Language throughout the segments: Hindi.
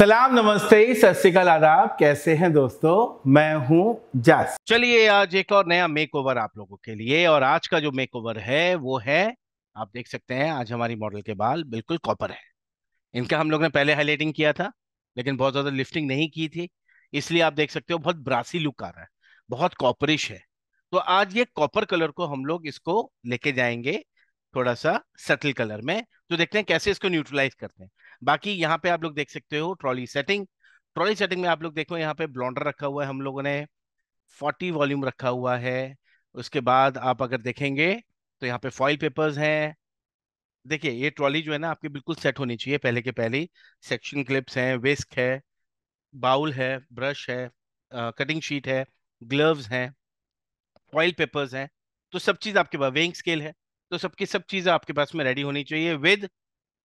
सलाम नमस्ते सत्यकाल आदाब कैसे हैं दोस्तों मैं हूं जास चलिए आज एक और नया मेकओवर आप लोगों के लिए और आज का जो मेकओवर है वो है आप देख सकते हैं आज हमारी मॉडल के बाल बिल्कुल कॉपर है इनका हम लोग ने पहले हाईलाइटिंग किया था लेकिन बहुत ज्यादा लिफ्टिंग नहीं की थी इसलिए आप देख सकते हो बहुत ब्रासी लुक आ रहा है बहुत कॉपरिश है तो आज ये कॉपर कलर को हम लोग इसको लेके जाएंगे थोड़ा सा सटल कलर में तो देखते हैं कैसे इसको न्यूट्रलाइज करते हैं बाकी यहाँ पे आप लोग देख सकते हो ट्रॉली सेटिंग ट्रॉली सेटिंग में आप लोग देखो यहाँ पे ब्लॉन्डर रखा हुआ है हम लोगों ने फोर्टी वॉल्यूम रखा हुआ है उसके बाद आप अगर देखेंगे तो यहाँ पे फॉइल पेपर्स हैं देखिए ये ट्रॉली जो है ना आपकी बिल्कुल सेट होनी चाहिए पहले के पहले सेक्शन क्लिप्स हैं विस्क है बाउल है ब्रश है आ, कटिंग शीट है ग्लव्स हैं फॉइल पेपर्स हैं तो सब चीज़ आपके पास वेइंग स्केल है तो सबकी सब, सब चीज़ आपके पास में रेडी होनी चाहिए विद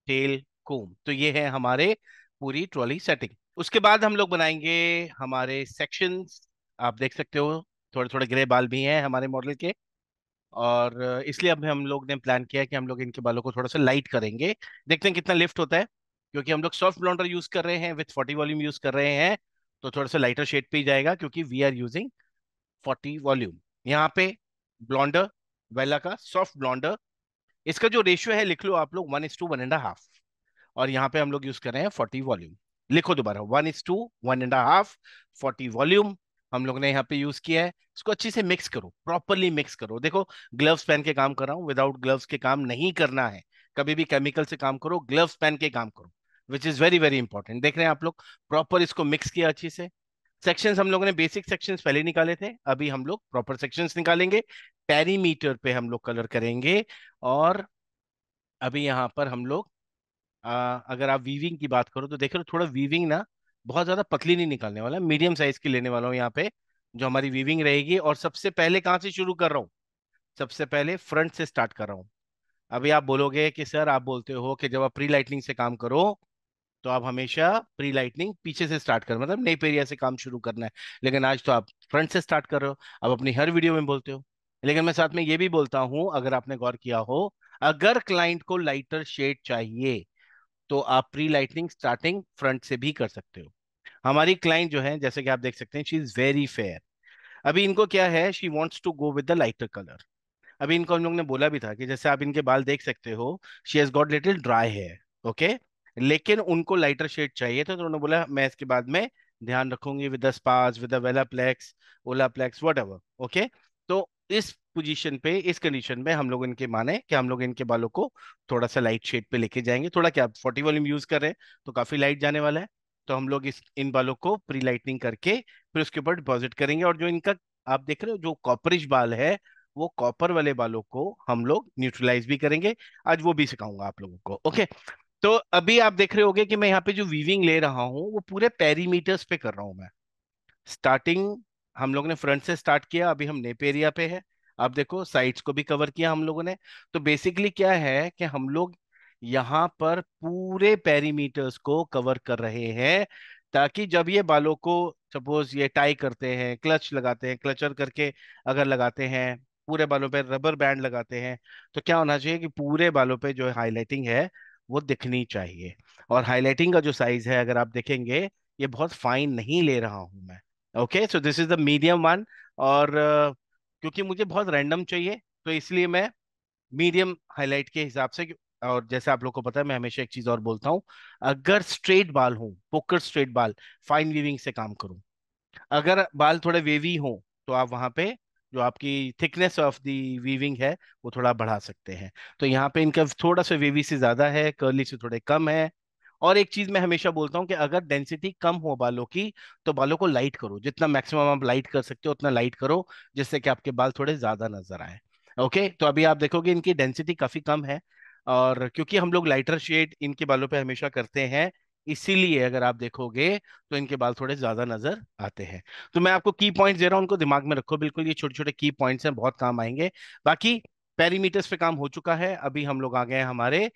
टेल कोम तो ये है हमारे पूरी ट्रॉली सेटिंग उसके बाद हम लोग बनाएंगे हमारे सेक्शंस आप देख सकते हो थोड़े थोड़े ग्रे बाल भी हैं हमारे मॉडल के और इसलिए अब हम लोग ने प्लान किया कि हम लोग इनके बालों को थोड़ा सा लाइट करेंगे देखते हैं कितना लिफ्ट होता है क्योंकि हम लोग सॉफ्ट ब्लॉन्डर यूज कर रहे हैं विथ फोर्टी वॉल्यूम यूज कर रहे हैं तो थोड़ा सा लाइटर शेड पे ही जाएगा क्योंकि we are using forty volume यहाँ पे ब्लॉन्डर वेला का सॉफ्ट ब्लॉन्डर इसका जो रेशियो है लिख लो आप लोग one is to one and half और यहाँ पे हम लोग यूज कर रहे हैं फोर्टी वॉल्यूम लिखो दोबारा one is to one and half forty volume हम लोग ने यहाँ पे यूज किया है इसको अच्छे से मिक्स करो प्रॉपरली मिक्स करो देखो ग्लव्स पहन के काम कर रहा हूँ विदाउट ग्लव्स के काम नहीं करना है कभी भी केमिकल से काम करो ग्लव्स पहन के काम करो which is very very important देख रहे हैं आप लोग प्रॉपर इसको मिक्स किया अच्छे से सेक्शन हम लोगों ने बेसिक सेक्शन पहले निकाले थे अभी हम लोग प्रॉपर सेक्शन निकालेंगे पेरीमीटर पे हम लोग कलर करेंगे और अभी यहाँ पर हम लोग आ, अगर आप वीविंग की बात करो तो देख रहे थोड़ा वीविंग ना बहुत ज्यादा पतली नहीं निकालने वाला मीडियम साइज की लेने वाला हूँ यहाँ पे जो हमारी वीविंग रहेगी और सबसे पहले कहाँ से शुरू कर रहा हूँ सबसे पहले फ्रंट से स्टार्ट कर रहा हूँ अभी आप बोलोगे कि सर आप बोलते हो कि जब आप प्री लाइटनिंग से काम करो तो आप हमेशा प्री लाइटनिंग पीछे से स्टार्ट कर मतलब नेप एरिया से काम शुरू करना है लेकिन आज तो आप फ्रंट से स्टार्ट कर रहे हो आप अपनी हर वीडियो में बोलते हो लेकिन मैं साथ में ये भी बोलता हूँ अगर आपने गौर किया हो अगर क्लाइंट को लाइटर शेड चाहिए तो आप प्री लाइटनिंग स्टार्टिंग फ्रंट से भी कर सकते हो हमारी क्लाइंट जो है जैसे कि आप देख सकते हैं शी इज वेरी फेयर अभी इनको क्या है she wants to go with the lighter colour अभी इनको हम लोग ने बोला भी था कि जैसे आप इनके बाल देख सकते हो she has got little dry है ओके लेकिन उनको लाइटर शेड चाहिए था तो उन्होंने बोला मैं इसके बाद में ध्यान रखूंगी विद द स्पाज विद द वेलाप्लेक्स ओलाप्लेक्स वट ओके तो इस पोजीशन पे इस कंडीशन में हम लोग इनके माने कि हम लोग इनके बालों को थोड़ा सा लाइट शेड पे लेके जाएंगे थोड़ा क्या फोर्टी वॉल्यूम यूज कर रहे हैं तो काफी लाइट जाने वाला है तो हम लोग इस इन बालों को प्री लाइटनिंग करके फिर उसके ऊपर डिपॉजिट करेंगे और जो इनका आप देख रहे हो जो कॉपरिश बाल है वो कॉपर वाले बालों को हम लोग न्यूट्रलाइज भी करेंगे आज वो भी सिखाऊंगा आप लोगों को ओके तो अभी आप देख रहे होगे कि मैं यहाँ पे जो वीविंग ले रहा हूँ वो पूरे पेरीमीटर्स पे कर रहा हूँ मैं स्टार्टिंग हम लोग ने फ्रंट से स्टार्ट किया अभी हम नेप एरिया पे है आप देखो साइड्स को भी कवर किया हम लोगों ने तो बेसिकली क्या है कि हम लोग यहाँ पर पूरे पेरीमीटर्स को कवर कर रहे हैं ताकि जब ये बालों को सपोज ये टाई करते हैं क्लच लगाते हैं क्लचर करके अगर लगाते हैं पूरे बालों पे रबर बैंड लगाते हैं तो क्या होना चाहिए कि पूरे बालों पे जो हाईलाइटिंग है वो दिखनी चाहिए और हाईलाइटिंग का जो साइज है अगर आप देखेंगे ये बहुत फाइन नहीं ले रहा हूं मैं okay so this is the medium one और क्योंकि मुझे बहुत रैंडम चाहिए तो इसलिए मैं मीडियम हाईलाइट के हिसाब से और जैसे आप लोग को पता है मैं हमेशा एक चीज और बोलता हूँ अगर स्ट्रेट बाल हो पोकर स्ट्रेट बाल फाइन वीविंग से काम करूँ अगर बाल थोड़े वेवी हो तो आप वहां पे जो आपकी थिकनेस ऑफ दी वीविंग है वो थोड़ा बढ़ा सकते हैं तो यहाँ पे इनका थोड़ा सा वेवी से ज्यादा है कर्ली से थोड़े कम है और एक चीज मैं हमेशा बोलता हूँ कि अगर डेंसिटी कम हो बालों की तो बालों को लाइट करो जितना मैक्सिमम आप लाइट कर सकते हो उतना लाइट करो जिससे कि आपके बाल थोड़े ज्यादा नजर आए ओके तो अभी आप देखोगे इनकी डेंसिटी काफी कम है और क्योंकि हम लोग लाइटर शेड इनके बालों पर हमेशा करते हैं इसीलिए अगर आप देखोगे तो इनके बाल थोड़े ज्यादा नजर आते हैं तो मैं आपको की पॉइंट्स दे रहा हूँ उनको दिमाग में रखो बिल्कुल ये छोटे छोटे की पॉइंट्स हैं बहुत काम आएंगे बाकी पेरीमीटर्स पे काम हो चुका है अभी हम लोग आ गए हैं हमारे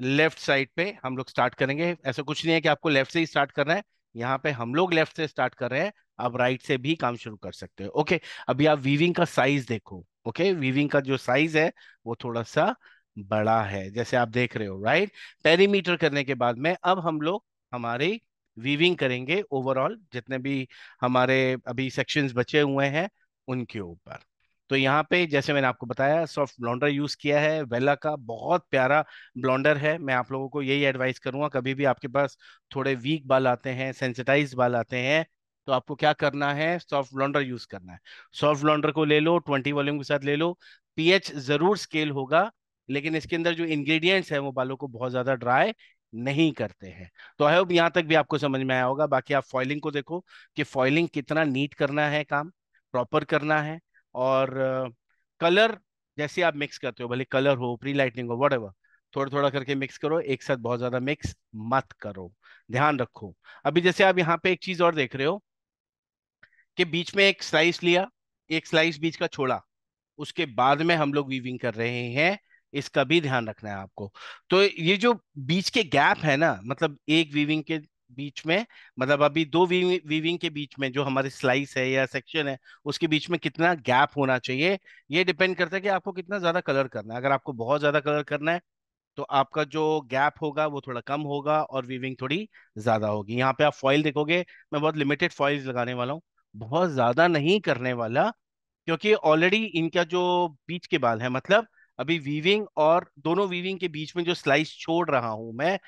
लेफ्ट साइड पे हम लोग स्टार्ट करेंगे ऐसा कुछ नहीं है कि आपको लेफ्ट से ही स्टार्ट करना है यहाँ पे हम लोग लेफ्ट से स्टार्ट कर रहे हैं आप राइट से भी काम शुरू कर सकते हो ओके अभी आप वीविंग का साइज देखो ओके वीविंग का जो साइज है वो थोड़ा सा बड़ा है जैसे आप देख रहे हो राइट पेरीमीटर करने के बाद में अब हम लोग हमारी वीविंग करेंगे ओवरऑल जितने भी हमारे अभी सेक्शंस बचे हुए हैं उनके ऊपर तो यहाँ पे जैसे मैंने आपको बताया सॉफ्ट ब्लॉन्डर यूज़ किया है वेला का बहुत प्यारा ब्लॉन्डर है मैं आप लोगों को यही एडवाइस करूंगा कभी भी आपके पास थोड़े वीक बाल आते हैं सेंसिटाइज बाल आते हैं तो आपको क्या करना है सॉफ्ट ब्लॉन्डर यूज़ करना है सॉफ्ट ब्लॉन्डर को ले लो ट्वेंटी वॉल्यूम के साथ ले लो पी ज़रूर स्केल होगा लेकिन इसके अंदर जो इंग्रेडिएंट्स है वो बालों को बहुत ज़्यादा ड्राई नहीं करते हैं तो आई होप यहाँ तक भी आपको समझ में आया होगा बाकी आप फॉइलिंग को देखो कि फॉइलिंग कितना नीट करना है काम प्रॉपर करना है और कलर जैसे आप मिक्स करते हो भले कलर हो प्री लाइटनिंग हो वट थोड़ा थोड़ा करके मिक्स करो एक साथ बहुत ज्यादा मिक्स मत करो ध्यान रखो अभी जैसे आप यहाँ पे एक चीज और देख रहे हो कि बीच में एक स्लाइस लिया एक स्लाइस बीच का छोड़ा उसके बाद में हम लोग वीविंग कर रहे हैं इसका भी ध्यान रखना है आपको तो ये जो बीच के गैप है ना मतलब एक वीविंग के बीच में मतलब अभी दो वीविंग के बीच में जो हमारी स्लाइस है या सेक्शन है उसके बीच में कितना गैप होना चाहिए ये डिपेंड करता है कि आपको कितना ज्यादा कलर करना है अगर आपको बहुत ज्यादा कलर करना है तो आपका जो गैप होगा वो थोड़ा कम होगा और वीविंग थोड़ी ज्यादा होगी यहाँ पे आप फॉइल देखोगे मैं बहुत लिमिटेड फॉइल्स लगाने वाला हूँ बहुत ज्यादा नहीं करने वाला क्योंकि ऑलरेडी इनका जो बीच के बाल है मतलब अभी वीविंग और दोनों वीविंग के बीच में जो स्लाइस छोड़ रहा हूं मैं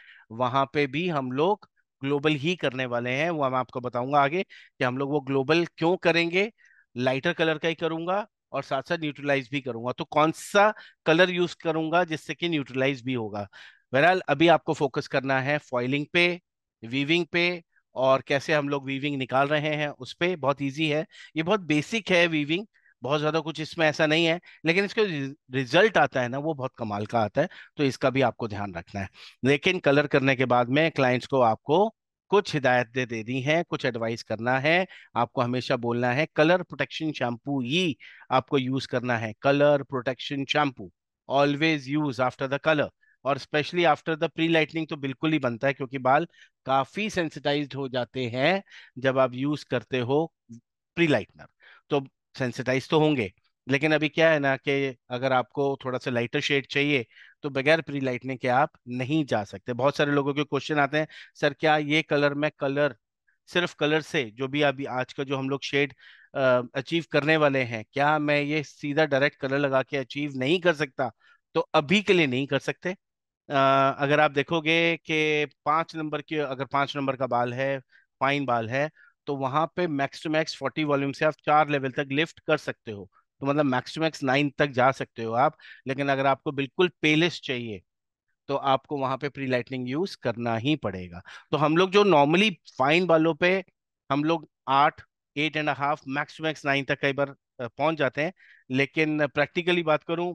वहां पे भी हम लोग ग्लोबल ही करने वाले हैं वो मैं आपको बताऊंगा आगे कि हम लोग वो ग्लोबल क्यों करेंगे लाइटर कलर का ही करूंगा और साथ साथ न्यूट्रलाइज भी करूंगा तो कौन सा कलर यूज करूंगा जिससे कि न्यूट्रलाइज भी होगा बहरहाल अभी आपको फोकस करना है फॉइलिंग पे वीविंग पे और कैसे हम लोग वीविंग निकाल रहे हैं उस पर बहुत ईजी है ये बहुत बेसिक है वीविंग बहुत ज़्यादा कुछ इसमें ऐसा नहीं है लेकिन इसके रिजल्ट आता है ना वो बहुत कमाल का आता है तो इसका भी आपको ध्यान रखना है लेकिन कलर करने के बाद में क्लाइंट्स को आपको कुछ हिदायतें दे दी हैं कुछ एडवाइस करना है आपको हमेशा बोलना है कलर प्रोटेक्शन शैम्पू ही आपको यूज़ करना है colour protection shampoo always use after the colour और specially after the pre lightening तो बिल्कुल ही बनता है क्योंकि बाल काफ़ी सेंसिटाइज हो जाते हैं जब आप यूज़ करते हो प्री लाइटनर तो सेंसिटाइज तो होंगे लेकिन अभी क्या है ना कि अगर आपको थोड़ा सा लाइटर शेड चाहिए तो बगैर प्री लाइटनिंग के आप नहीं जा सकते बहुत सारे लोगों के क्वेश्चन आते हैं सर क्या ये कलर में कलर सिर्फ कलर से जो भी अभी आज का जो हम लोग शेड अचीव करने वाले हैं क्या मैं ये सीधा डायरेक्ट कलर लगा के अचीव नहीं कर सकता तो अभी के लिए नहीं कर सकते आ, अगर आप देखोगे कि पांच नंबर के अगर पांच नंबर का बाल है फाइन बाल है तो वहां पे max to max forty volume से आप चार लेवल तक लिफ्ट कर सकते हो तो मतलब मैक्स टू मैक्स नाइन तक जा सकते हो आप लेकिन अगर आपको बिल्कुल पेलेस चाहिए तो आपको वहां पे प्री लाइटनिंग यूज करना ही पड़ेगा तो हम लोग जो नॉर्मली फाइन वालों पे हम लोग आठ eight and half max to max nine तक कई बार पहुंच जाते हैं लेकिन प्रैक्टिकली बात करूं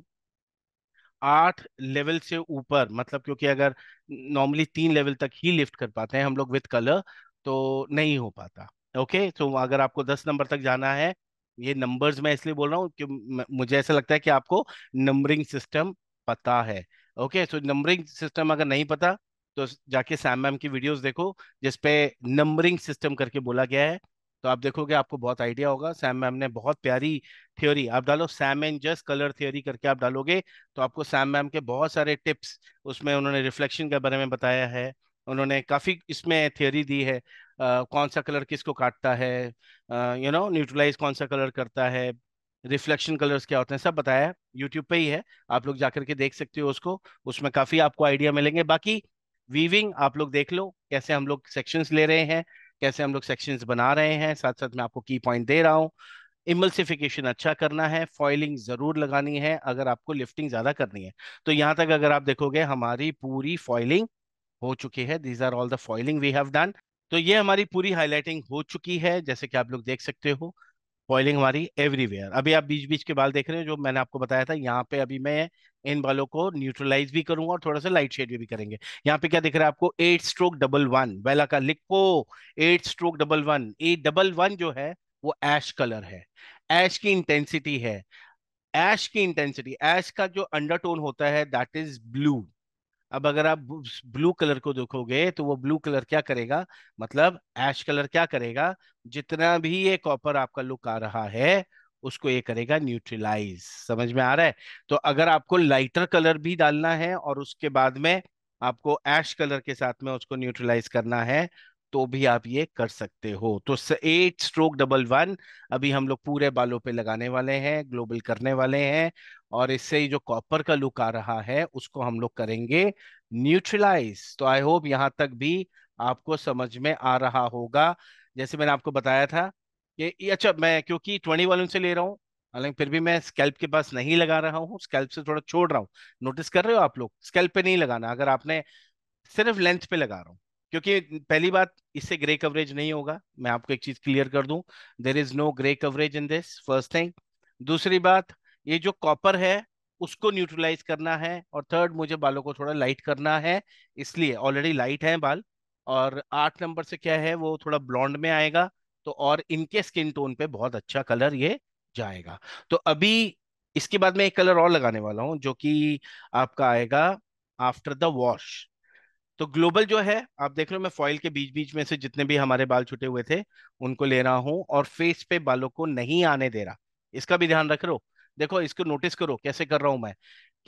आठ लेवल से ऊपर मतलब क्योंकि अगर नॉर्मली तीन लेवल तक ही लिफ्ट कर पाते हैं हम लोग विथ कलर तो नहीं हो पाता ओके तो अगर आपको दस नंबर तक जाना है ये नंबर्स मैं इसलिए बोल रहा हूँ कि मुझे ऐसा लगता है कि आपको नंबरिंग सिस्टम पता है ओके सो तो नंबरिंग सिस्टम अगर नहीं पता तो जाके सैम मैम की वीडियोस देखो जिसपे नंबरिंग सिस्टम करके बोला गया है तो आप देखोगे आपको बहुत आइडिया होगा सैम मैम ने बहुत प्यारी थ्योरी आप डालो same and just colour theory करके आप डालोगे तो आपको सैम मैम के बहुत सारे टिप्स उसमें उन्होंने रिफ्लेक्शन के बारे में बताया है उन्होंने काफ़ी इसमें थ्योरी दी है कौन सा कलर किसको काटता है यू नो न्यूट्रलाइज कौन सा कलर करता है रिफ्लेक्शन कलर्स क्या होते हैं सब बताया है यूट्यूब पे ही है आप लोग जाकर के देख सकते हो उसको उसमें काफ़ी आपको आइडिया मिलेंगे बाकी वीविंग आप लोग देख लो कैसे हम लोग सेक्शंस ले रहे हैं कैसे हम लोग सेक्शंस बना रहे हैं साथ साथ मैं आपको की पॉइंट दे रहा हूँ इमल्सिफिकेशन अच्छा करना है फॉइलिंग ज़रूर लगानी है अगर आपको लिफ्टिंग ज़्यादा करनी है तो यहाँ तक अगर आप देखोगे हमारी पूरी फॉइलिंग हो चुकी है these are all the foiling we have done तो ये हमारी पूरी हाईलाइटिंग हो चुकी है जैसे कि आप लोग देख सकते हो फॉइलिंग हमारी एवरीवेयर अभी आप बीच बीच के बाल देख रहे हो जो मैंने आपको बताया था यहाँ पे अभी मैं इन बालों को न्यूट्रलाइज भी करूंगा और थोड़ा सा लाइट शेड भी करेंगे यहाँ पे क्या दिख रहा है आपको eight stroke double one Wella का लिखो eight stroke double one A double one जो है वो एश कलर है एश की इंटेंसिटी है एश की इंटेंसिटी एश का जो अंडरटोन होता है दैट इज ब्लू अब अगर आप ब्लू कलर को देखोगे तो वो ब्लू कलर क्या करेगा मतलब ऐश कलर क्या करेगा जितना भी ये कॉपर आपका लुक आ रहा है उसको ये करेगा न्यूट्रलाइज समझ में आ रहा है तो अगर आपको लाइटर कलर भी डालना है और उसके बाद में आपको एश कलर के साथ में उसको न्यूट्रलाइज करना है तो भी आप ये कर सकते हो तो एट स्ट्रोक डबल वन अभी हम लोग पूरे बालों पे लगाने वाले हैं ग्लोबल करने वाले हैं और इससे जो कॉपर का लुक आ रहा है उसको हम लोग करेंगे न्यूट्रलाइज तो आई होप यहाँ तक भी आपको समझ में आ रहा होगा जैसे मैंने आपको बताया था कि अच्छा मैं क्योंकि ट्वेंटी वालों से ले रहा हूँ हालांकि फिर भी मैं स्कैल्प के पास नहीं लगा रहा हूँ स्कैल्प से थोड़ा छोड़ रहा हूँ नोटिस कर रहे हो आप लोग स्कैल्प पे नहीं लगाना अगर आपने सिर्फ लेंथ पे लगा रहा हूँ क्योंकि पहली बात इससे ग्रे कवरेज नहीं होगा मैं आपको एक चीज क्लियर कर दूं there is no grey coverage in this first thing दूसरी बात ये जो कॉपर है उसको न्यूट्रलाइज करना है और थर्ड मुझे बालों को थोड़ा लाइट करना है इसलिए ऑलरेडी लाइट है बाल और आठ नंबर से क्या है वो थोड़ा ब्लॉन्ड में आएगा तो और इनके स्किन टोन पे बहुत अच्छा कलर ये जाएगा तो अभी इसके बाद मैं एक कलर और लगाने वाला हूँ जो कि आपका आएगा आफ्टर द वॉश तो ग्लोबल जो है आप देख रहे हो मैं फॉइल के बीच बीच में से जितने भी हमारे बाल छुटे हुए थे उनको ले रहा हूँ और फेस पे बालों को नहीं आने दे रहा इसका भी ध्यान रख लो देखो इसको नोटिस करो कैसे कर रहा हूं मैं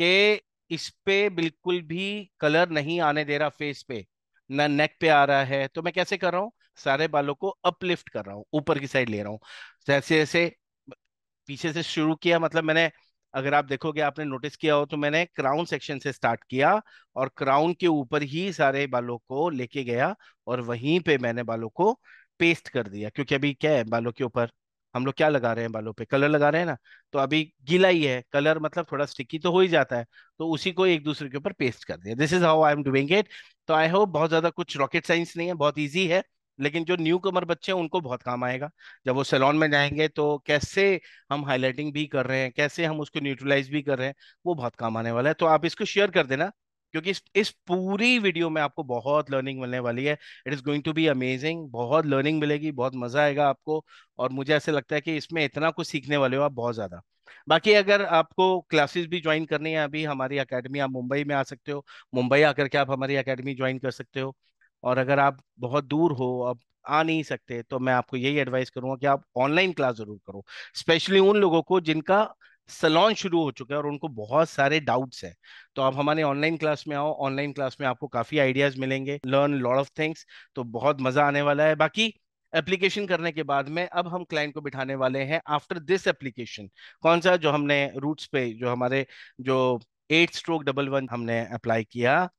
कि इस पे बिल्कुल भी कलर नहीं आने दे रहा फेस पे ना नेक पे आ रहा है तो मैं कैसे कर रहा हूँ सारे बालों को अपलिफ्ट कर रहा हूँ ऊपर की साइड ले रहा हूँ जैसे जैसे पीछे से शुरू किया मतलब मैंने अगर आप देखोगे आपने नोटिस किया हो तो मैंने क्राउन सेक्शन से स्टार्ट किया और क्राउन के ऊपर ही सारे बालों को लेके गया और वहीं पे मैंने बालों को पेस्ट कर दिया क्योंकि अभी क्या है बालों के ऊपर हम लोग क्या लगा रहे हैं बालों पे कलर लगा रहे हैं ना तो अभी गीला ही है कलर मतलब थोड़ा स्टिकी तो हो ही जाता है तो उसी को एक दूसरे के ऊपर पेस्ट कर दिया this is how I am doing it तो आई होप बहुत ज्यादा कुछ रॉकेट साइंस नहीं है बहुत ईजी है लेकिन जो न्यू कमर बच्चे हैं उनको बहुत काम आएगा जब वो सैलॉन में जाएंगे तो कैसे हम हाईलाइटिंग भी कर रहे हैं कैसे हम उसको न्यूट्रलाइज भी कर रहे हैं वो बहुत काम आने वाला है तो आप इसको शेयर कर देना क्योंकि इस, इस पूरी वीडियो में आपको बहुत लर्निंग मिलने वाली है it is going to be amazing बहुत लर्निंग मिलेगी बहुत मज़ा आएगा आपको और मुझे ऐसे लगता है कि इसमें इतना कुछ सीखने वाले हो आप बहुत ज़्यादा बाकी अगर आपको क्लासेस भी ज्वाइन करनी है अभी हमारी अकेडमी आप मुंबई में आ सकते हो मुंबई आकर के आप हमारी अकेडमी ज्वाइन कर सकते हो और अगर आप बहुत दूर हो आप आ नहीं सकते तो मैं आपको यही एडवाइस करूंगा कि आप ऑनलाइन क्लास जरूर करो स्पेशली उन लोगों को जिनका सलोन शुरू हो चुका है और उनको बहुत सारे डाउट्स हैं तो आप हमारे ऑनलाइन क्लास में आओ ऑनलाइन क्लास में आपको काफ़ी आइडियाज़ मिलेंगे लर्न लॉट ऑफ थिंग्स तो बहुत मज़ा आने वाला है बाकी एप्लीकेशन करने के बाद में अब हम क्लाइंट को बिठाने वाले हैं आफ्टर दिस एप्लीकेशन कौन सा जो हमने रूट्स पे जो हमारे जो एट स्ट्रोक डबल वन हमने अप्लाई किया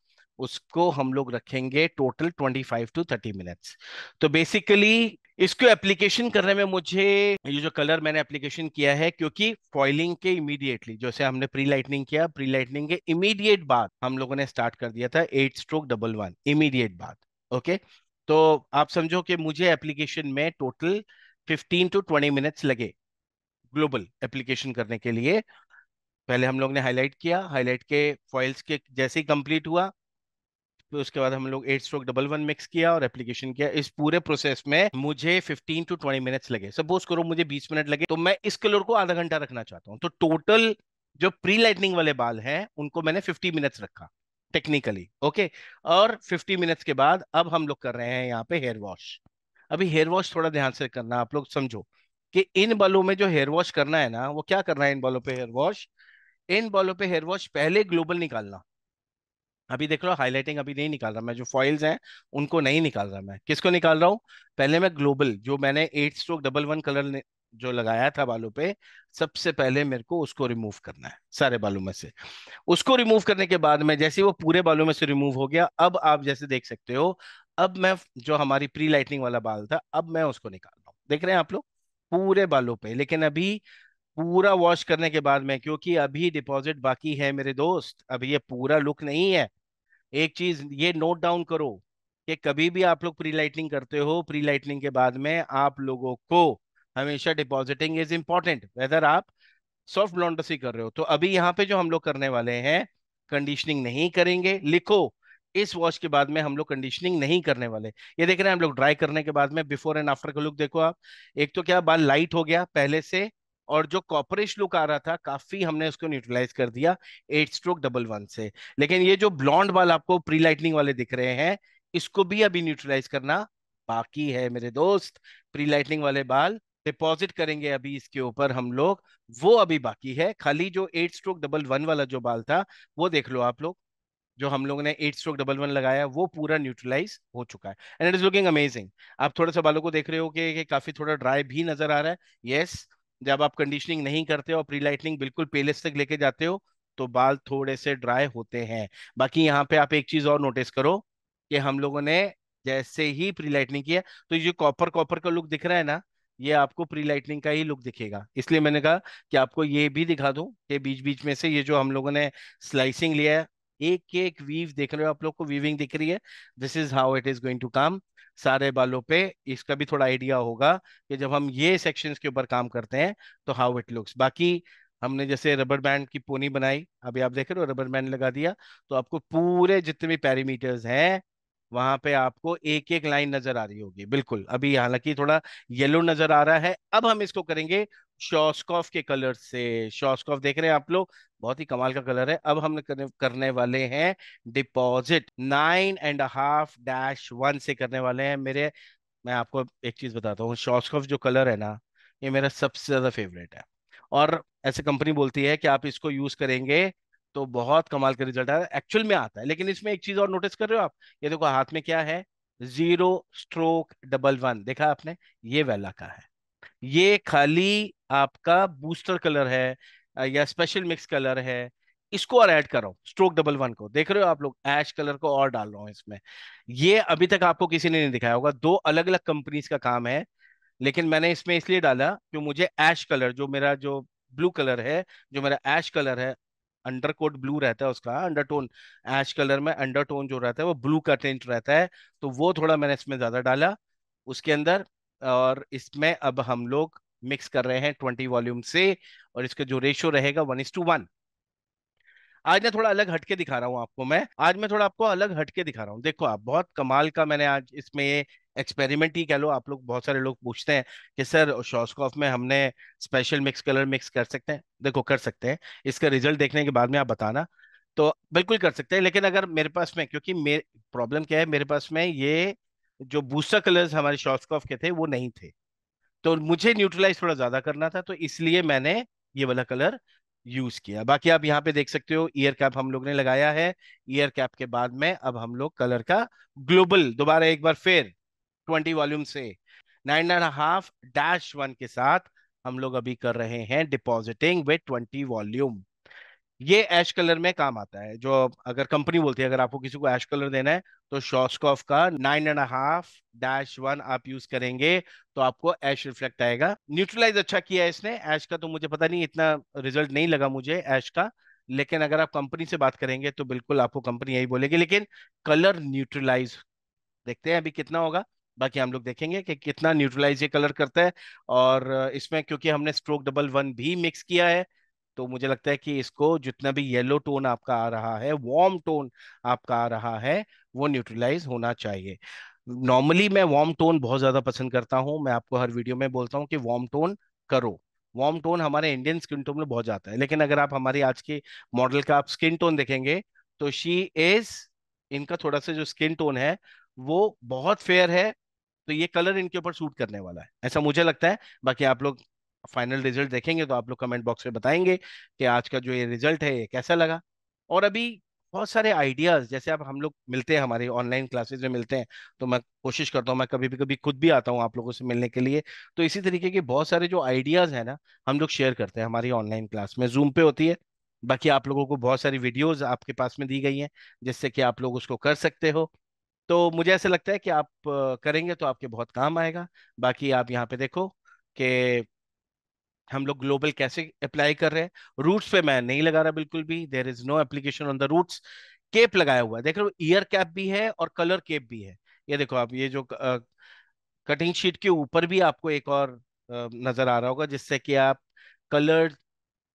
उसको हम लोग रखेंगे टोटल 25 टू थर्टी मिनट्स तो बेसिकली इसको एप्लीकेशन करने में मुझे ये जो कलर मैंने एप्लीकेशन किया है क्योंकि फॉइलिंग के इमीडिएटली जैसे हमने प्री लाइटनिंग किया प्री लाइटनिंग के इमीडिएट बाद हम लोगों ने स्टार्ट कर दिया था eight stroke double one immediate बाद ओके तो आप समझो कि मुझे एप्लीकेशन में total fifteen to twenty minutes लगे ग्लोबल एप्लीकेशन करने के लिए पहले हम लोग ने हाईलाइट किया हाईलाइट के फॉइल्स के जैसे ही कंप्लीट हुआ फिर उसके बाद हम लोग eight stroke double one mix किया और एप्लीकेशन किया इस पूरे प्रोसेस में मुझे फिफ्टीन टू ट्वेंटी मिनट्स लगे सपोज करो मुझे बीस मिनट लगे तो मैं इस कलर को आधा घंटा रखना चाहता हूँ तो टोटल जो प्री लाइटनिंग वाले बाल हैं उनको मैंने फिफ्टी मिनट्स रखा टेक्निकली ओके और फिफ्टी मिनट्स के बाद अब हम लोग कर रहे हैं यहाँ पे हेयर वॉश अभी हेयर वॉश थोड़ा ध्यान से करना आप लोग समझो कि इन बालों में जो हेयर वॉश करना है ना वो क्या करना है इन बालों पे हेयर वॉश इन बालों पे हेयर वॉश पहले ग्लोबल निकालना अभी देख लो हाईलाइटिंग अभी नहीं निकाल रहा मैं जो फॉइल्स हैं उनको नहीं निकाल रहा मैं किसको निकाल रहा हूँ पहले मैं ग्लोबल जो मैंने eight stroke double one colour जो लगाया था बालों पे सबसे पहले मेरे को उसको रिमूव करना है सारे बालों में से उसको रिमूव करने के बाद में जैसे वो पूरे बालों में से रिमूव हो गया अब आप जैसे देख सकते हो अब मैं जो हमारी प्री लाइटनिंग वाला बाल था अब मैं उसको निकाल रहा हूँ देख रहे हैं आप लोग पूरे बालों पर लेकिन अभी पूरा वॉश करने के बाद में क्योंकि अभी डिपॉजिट बाकी है मेरे दोस्त अभी ये पूरा लुक नहीं है एक चीज ये नोट डाउन करो कि कभी भी आप लोग प्री लाइटनिंग करते हो प्री लाइटनिंग के बाद में आप लोगों को हमेशा डिपॉजिटिंग इज इंपॉर्टेंट वेदर आप सॉफ्ट लॉन्डसी कर रहे हो तो अभी यहाँ पे जो हम लोग करने वाले हैं कंडीशनिंग नहीं करेंगे लिखो इस वॉश के बाद में हम लोग कंडीशनिंग नहीं करने वाले ये देख रहे हैं हम लोग ड्राई करने के बाद में बिफोर एंड आफ्टर का लुक देखो आप एक तो क्या बाल लाइट हो गया पहले से और जो कॉपरेश लुक आ रहा था काफी हमने उसको न्यूट्रलाइज कर दिया एट स्ट्रोक डबल वन से लेकिन ये जो ब्लॉन्ड वाल आपको प्री लाइटनिंग वाले दिख रहे हैं इसको भी अभी न्यूट्रलाइज करना बाकी है मेरे दोस्त प्री लाइटनिंग वाले बाल डिपॉजिट करेंगे अभी इसके ऊपर हम लोग वो अभी बाकी है खाली जो एट स्ट्रोक डबल वन वाला जो बाल था वो देख लो आप लोग जो हम लोगों ने एट स्ट्रोक डबल वन लगाया वो पूरा न्यूट्रलाइज हो चुका है and it is looking amazing आप थोड़ा सा बालों को देख रहे हो कि काफी थोड़ा ड्राई भी नजर आ रहा है यस yes, जब आप कंडीशनिंग नहीं करते हो प्री लाइटनिंग बिल्कुल पेलेस तक लेके जाते हो तो बाल थोड़े से ड्राई होते हैं बाकी यहाँ पे आप एक चीज और नोटिस करो कि हम लोगों ने जैसे ही प्री लाइटनिंग किया तो ये कॉपर कॉपर का लुक दिख रहा है ना ये आपको प्री लाइटनिंग का ही लुक दिखेगा इसलिए मैंने कहा कि आपको ये भी दिखा दूं कि बीच बीच में से ये जो हम लोगों ने स्लाइसिंग लिया है एक एक वीव देख रहे हो आप लोग को वीविंग दिख रही है this is how it is going to come सारे बालों पे इसका भी थोड़ा आइडिया होगा कि जब हम ये सेक्शंस के ऊपर काम करते हैं तो हाउ इट लुक्स बाकी हमने जैसे रबर बैंड की पोनी बनाई अभी आप देख रहे हो रबर बैंड लगा दिया तो आपको पूरे जितने भी पैरामीटर्स हैं वहां पे आपको एक एक लाइन नजर आ रही होगी बिल्कुल अभी हालांकि थोड़ा येलो नजर आ रहा है अब हम इसको करेंगे शॉस्कॉफ के कलर से शॉस्कॉफ देख रहे हैं आप लोग बहुत ही कमाल का कलर है अब हम करने, वाले हैं deposit nine and half dash one से करने वाले हैं मेरे मैं आपको एक चीज बताता हूँ शॉस्कॉफ जो कलर है ना ये मेरा सबसे ज्यादा फेवरेट है और ऐसे कंपनी बोलती है कि आप इसको यूज करेंगे तो बहुत कमाल का रिजल्ट आता है एक्चुअल में आता है लेकिन इसमें एक चीज और नोटिस कर रहे हो आप ये देखो हाथ में क्या है जीरो स्ट्रोक डबल वन देखा आपने ये वेला का है ये खाली आपका बूस्टर कलर है या स्पेशल मिक्स कलर है इसको और ऐड कर रहा स्ट्रोक डबल वन को देख रहे हो आप लोग ऐश कलर को और डाल रहा हूँ इसमें ये अभी तक आपको किसी ने नहीं दिखाया होगा दो अलग अलग कंपनीज का काम है लेकिन मैंने इसमें इसलिए डाला कि मुझे एश कलर जो मेरा जो ब्लू कलर है जो मेरा एश कलर है अंडर कोट ब्लू रहता है उसका अंडरटोन एश कलर में अंडरटोन जो रहता है वो ब्लू का टेंट रहता है तो वो थोड़ा मैंने इसमें ज़्यादा डाला उसके अंदर और इसमें अब हम लोग मिक्स कर रहे हैं ट्वेंटी वॉल्यूम से और इसका जो रेशियो रहेगा वन इज टू वन आज मैं थोड़ा अलग हटके दिखा रहा हूँ आपको मैं आज मैं थोड़ा आपको अलग हटके दिखा रहा हूँ देखो आप बहुत कमाल का मैंने आज इसमें एक्सपेरिमेंट ही कह लो आप लोग बहुत सारे लोग पूछते हैं कि सर शॉस्कॉफ में हमने स्पेशल मिक्स कलर मिक्स कर सकते हैं देखो कर सकते हैं इसका रिजल्ट देखने के बाद में आप बताना तो बिल्कुल कर सकते हैं लेकिन अगर मेरे पास में क्योंकि मेरे प्रॉब्लम क्या है मेरे पास में ये जो बूस्टर कलर्स हमारे शॉस्कॉफ के थे वो नहीं थे तो मुझे न्यूट्रलाइज थोड़ा ज़्यादा करना था तो इसलिए मैंने ये वाला कलर यूज किया बाकी आप यहाँ पे देख सकते हो ईयर कैप हम लोग ने लगाया है ईयर कैप के बाद में अब हम लोग कलर का ग्लोबल दोबारा एक बार फिर ट्वेंटी वॉल्यूम से nine and half dash one के साथ हम लोग अभी कर रहे हैं डिपॉजिटिंग विद ट्वेंटी वॉल्यूम ये एश कलर में काम आता है जो अगर कंपनी बोलती है अगर आपको किसी को एश कलर देना है तो शॉस्कॉफ का nine and half dash one आप यूज करेंगे तो आपको एश रिफ्लेक्ट आएगा न्यूट्रलाइज अच्छा किया है इसने एश का तो मुझे पता नहीं इतना रिजल्ट नहीं लगा मुझे एश का लेकिन अगर आप कंपनी से बात करेंगे तो बिल्कुल आपको कंपनी यही बोलेगी लेकिन कलर न्यूट्रलाइज देखते हैं अभी कितना होगा बाकी हम लोग देखेंगे कि कितना न्यूट्रलाइज ये कलर करता है और इसमें क्योंकि हमने स्ट्रोक डबल वन भी मिक्स किया है तो मुझे लगता है कि इसको जितना भी येलो टोन आपका आ रहा है वार्म टोन आपका आ रहा है वो न्यूट्रलाइज होना चाहिए नॉर्मली मैं वार्म टोन बहुत ज़्यादा पसंद करता हूँ मैं आपको हर वीडियो में बोलता हूँ कि वार्म टोन करो वार्म टोन हमारे इंडियन स्किन टोन में बहुत जाता है लेकिन अगर आप हमारी आज के मॉडल का आप स्किन टोन देखेंगे तो शी इज इनका थोड़ा सा जो स्किन टोन है वो बहुत फेयर है तो ये कलर इनके ऊपर सूट करने वाला है ऐसा मुझे लगता है बाकी आप लोग फाइनल रिजल्ट देखेंगे तो आप लोग कमेंट बॉक्स में बताएंगे कि आज का जो ये रिजल्ट है ये कैसा लगा और अभी बहुत सारे आइडियाज़ जैसे आप हम लोग मिलते हैं हमारे ऑनलाइन क्लासेज में मिलते हैं तो मैं कोशिश करता हूँ मैं कभी भी कभी खुद भी आता हूँ आप लोगों से मिलने के लिए तो इसी तरीके के बहुत सारे जो आइडियाज़ हैं ना हम लोग शेयर करते हैं हमारी ऑनलाइन क्लास में जूम पे होती है बाकी आप लोगों को बहुत सारी वीडियोज़ आपके पास में दी गई है जिससे कि आप लोग उसको कर सकते हो तो मुझे ऐसे लगता है कि आप करेंगे तो आपके बहुत काम आएगा बाकी आप यहाँ पे देखो कि हम लोग ग्लोबल कैसे अप्लाई कर रहे हैं रूट्स पे मैं नहीं लगा रहा बिल्कुल भी there is no application on the roots केप लगाया हुआ है देख रहे ईयर कैप भी है और कलर केप भी है ये देखो आप ये जो कटिंग शीट के ऊपर भी आपको एक और नजर आ रहा होगा जिससे कि आप कलर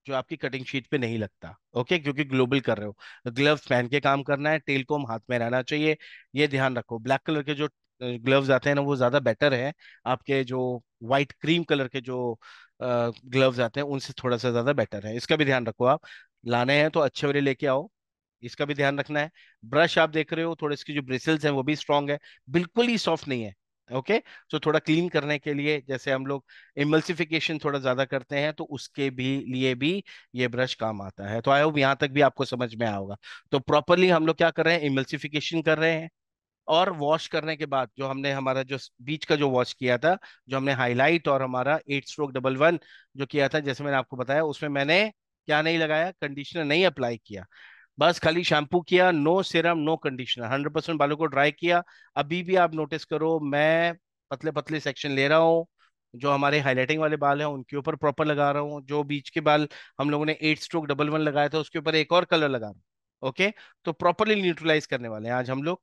जो आपकी कटिंग शीट पे नहीं लगता ओके क्योंकि ग्लोबल कर रहे हो ग्लव्स पहन के काम करना है टेल कोम हाथ में रहना चाहिए ये ध्यान रखो ब्लैक कलर के जो ग्लव्स आते हैं ना वो ज़्यादा बेटर है आपके जो व्हाइट क्रीम कलर के जो ग्लव्स आते हैं उनसे थोड़ा सा ज़्यादा बेटर है इसका भी ध्यान रखो आप लाने हैं तो अच्छे वाले लेके आओ इसका भी ध्यान रखना है ब्रश आप देख रहे हो थोड़े इसकी जो ब्रिसल्स हैं वो भी स्ट्रांग है बिल्कुल ही सॉफ्ट नहीं है ओके okay? सो so, थोड़ा क्लीन करने के लिए जैसे हम लोग इमल्सिफिकेशन थोड़ा ज्यादा करते हैं तो उसके भी लिए भी ये ब्रश काम आता है तो आई होप यहाँ तक भी आपको समझ में आया होगा तो प्रॉपरली हम लोग क्या कर रहे हैं इमल्सिफिकेशन कर रहे हैं और वॉश करने के बाद जो हमने हमारा जो बीच का जो वॉश किया था जो हमने हाईलाइट और हमारा एट स्ट्रोक डबल वन जो किया था जैसे मैंने आपको बताया उसमें मैंने क्या नहीं लगाया कंडीशनर नहीं अप्लाई किया बस खाली शैम्पू किया no serum no conditioner hundred percent बालों को ड्राई किया अभी भी आप नोटिस करो मैं पतले पतले सेक्शन ले रहा हूँ जो हमारे हाईलाइटिंग वाले बाल हैं उनके ऊपर प्रॉपर लगा रहा हूँ जो बीच के बाल हम लोगों ने एट स्ट्रोक डबल वन लगाया था उसके ऊपर एक और कलर लगा रहा हूँ ओके तो प्रॉपरली न्यूट्रलाइज करने वाले हैं आज हम लोग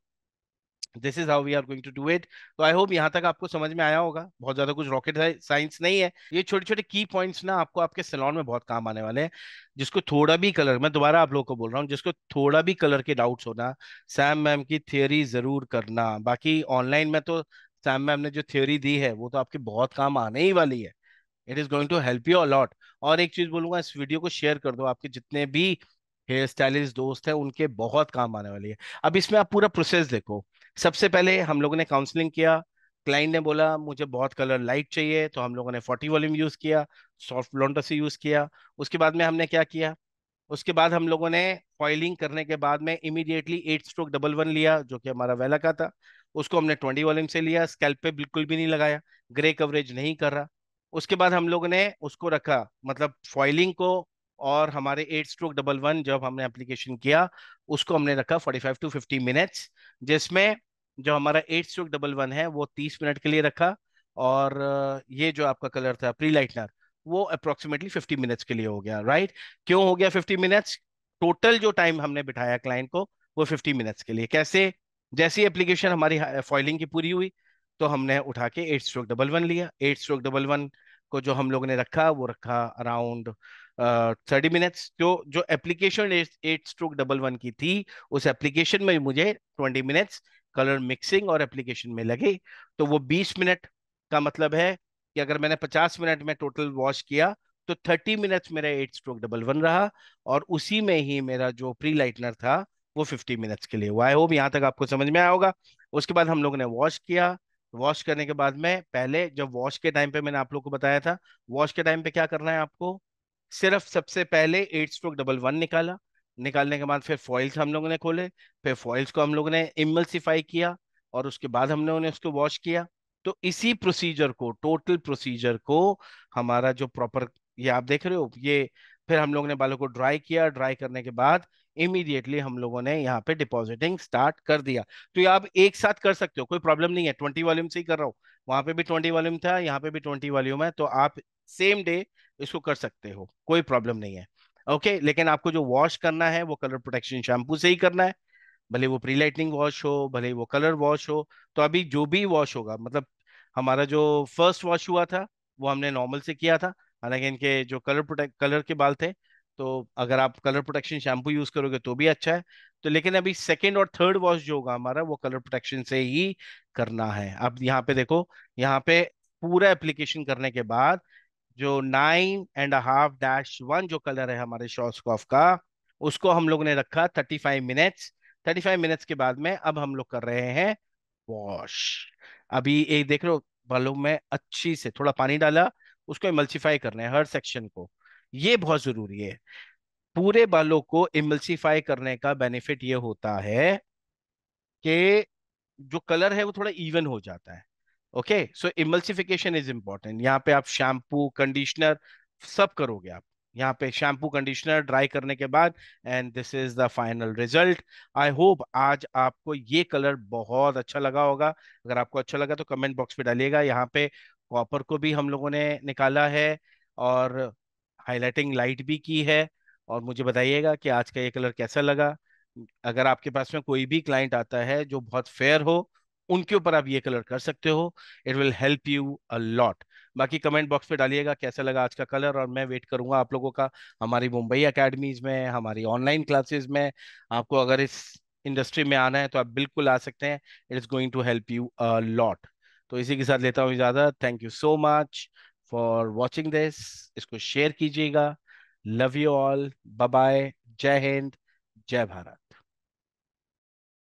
this is how we are going to do it तो आई होप यहाँ तक आपको समझ में आया होगा बहुत ज्यादा कुछ रॉकेट साइंस नहीं है ये छोटे छोटे की पॉइंट्स ना आपको आपके सलोन में बहुत काम आने वाले हैं जिसको थोड़ा भी कलर मैं दोबारा आप लोग को बोल रहा हूँ जिसको थोड़ा भी कलर के डाउट्स होना सैम मैम की थियोरी जरूर करना बाकी ऑनलाइन में तो सैम मैम ने जो थियोरी दी है वो तो आपके बहुत काम आने ही वाली है it is going to help you a lot और एक चीज बोलूंगा इस वीडियो को शेयर कर दो आपके जितने भी हेयर स्टाइलिस्ट दोस्त है उनके बहुत काम आने वाली है अब इसमें आप पूरा प्रोसेस देखो सबसे पहले हम लोगों ने काउंसलिंग किया क्लाइंट ने बोला मुझे बहुत कलर लाइट चाहिए तो हम लोगों ने फोर्टी वॉल्यूम यूज़ किया सॉफ्ट ब्लॉन्डर से यूज़ किया उसके बाद में हमने क्या किया उसके बाद हम लोगों ने फॉइलिंग करने के बाद में immediately eight stroke double one लिया जो कि हमारा वेला का था उसको हमने ट्वेंटी वॉल्यूम से लिया स्कैल्प पे बिल्कुल भी नहीं लगाया ग्रे कवरेज नहीं कर रहा उसके बाद हम लोगों ने उसको रखा मतलब फॉइलिंग को और हमारे एट स्ट्रोक डबल वन जब हमने एप्लीकेशन किया उसको हमने रखा forty five to fifty minutes जिसमें जो हमारा एट स्ट्रोक डबल वन है वो तीस मिनट के लिए रखा और ये जो आपका कलर था प्री लाइटनर वो अप्रोक्सीमेटली फिफ्टी मिनट्स के लिए हो गया राइट क्यों हो गया फिफ्टी मिनट्स टोटल जो टाइम हमने बिठाया क्लाइंट को वो फिफ्टी मिनट्स के लिए कैसे जैसी एप्लीकेशन हमारी फॉइलिंग की पूरी हुई तो हमने उठा के एट स्ट्रोक डबल वन लिया एट स्ट्रोक डबल वन को जो हम लोगों ने रखा वो रखा अराउंड थर्टी मिनट्स जो जो application eight stroke double one की थी उस एप्लीकेशन में मुझे ट्वेंटी मिनट्स कलर मिक्सिंग और एप्लीकेशन में लगे तो वो बीस मिनट का मतलब है कि अगर मैंने पचास मिनट में टोटल वॉश किया तो थर्टी मिनट्स मेरा एट स्ट्रोक डबल वन रहा और उसी में ही मेरा जो प्री लाइटनर था वो फिफ्टी मिनट्स के लिए हुआ आई होप यहाँ तक आपको समझ में आया होगा उसके बाद हम लोगों ने वॉश किया वॉश करने के बाद में पहले जब वॉश के टाइम पे मैंने आप लोग को बताया था वॉश के टाइम पे क्या करना है आपको सिर्फ सबसे पहले एट स्ट्रोक डबल वन निकाला निकालने के बाद फिर फॉइल्स हम लोगों ने खोले फिर फॉइल्स को हम लोगों ने इमल्सिफाई किया और उसके बाद हम लोगों ने उसको वॉश किया तो इसी प्रोसीजर को टोटल प्रोसीजर को हमारा जो प्रॉपर ये आप देख रहे हो ये फिर हम लोगों ने बालों को ड्राई किया ड्राई करने के बाद इमीडिएटली हम लोगों ने यहाँ पे डिपॉजिटिंग स्टार्ट कर दिया तो ये आप एक साथ कर सकते हो कोई प्रॉब्लम नहीं है ट्वेंटी वॉल्यूम से ही कर रहा हूँ वहां पे भी ट्वेंटी वॉल्यूम था यहाँ पे भी ट्वेंटी वॉल्यूम है तो आप सेम डे इसको कर सकते हो कोई प्रॉब्लम नहीं है ओके okay? लेकिन आपको जो वॉश करना है वो कलर प्रोटेक्शन शैम्पू से ही करना है भले वो प्री लाइटनिंग वॉश हो भले वो कलर वॉश हो तो अभी जो भी वॉश होगा मतलब हमारा जो फर्स्ट वॉश हुआ था वो हमने नॉर्मल से किया था हालांकि इनके जो कलर प्रोटेक्ट कलर के बाल थे तो अगर आप कलर प्रोटेक्शन शैम्पू यूज करोगे तो भी अच्छा है तो लेकिन अभी सेकेंड और थर्ड वॉश जो होगा हमारा वो कलर प्रोटेक्शन से ही करना है अब यहाँ पे देखो यहाँ पे पूरा एप्लीकेशन करने के बाद जो nine and half dash one जो कलर है हमारे स्कॉफ का उसको हम लोग ने रखा thirty five minutes thirty five minutes के बाद में अब हम लोग कर रहे हैं वॉश अभी एक देख लो बालों में अच्छी से थोड़ा पानी डाला उसको इमल्सीफाई करना है हर सेक्शन को ये बहुत जरूरी है पूरे बालों को इमल्सिफाई करने का बेनिफिट ये होता है कि जो कलर है वो थोड़ा इवन हो जाता है okay so emulsification is important यहाँ पे आप शैम्पू कंडीशनर सब करोगे आप यहाँ पे शैम्पू कंडीशनर ड्राई करने के बाद and this is the final result I hope आज आपको ये कलर बहुत अच्छा लगा होगा अगर आपको अच्छा लगा तो कमेंट बॉक्स पे डालिएगा यहाँ पे कॉपर को भी हम लोगों ने निकाला है और हाईलाइटिंग लाइट भी की है और मुझे बताइएगा कि आज का ये कलर कैसा लगा अगर आपके पास में कोई भी क्लाइंट आता है जो बहुत फेयर हो उनके ऊपर आप ये कलर कर सकते हो it will help you a lot बाकी कमेंट बॉक्स पे डालिएगा कैसा लगा आज का कलर और मैं वेट करूंगा आप लोगों का हमारी मुंबई अकेडमीज में हमारी ऑनलाइन क्लासेस में आपको अगर इस इंडस्ट्री में आना है तो आप बिल्कुल आ सकते हैं it is going to help you a lot तो इसी के साथ लेता हूँ इजाज़त thank you so much for watching this इसको शेयर कीजिएगा लव यू ऑल बाय जय हिंद जय भारत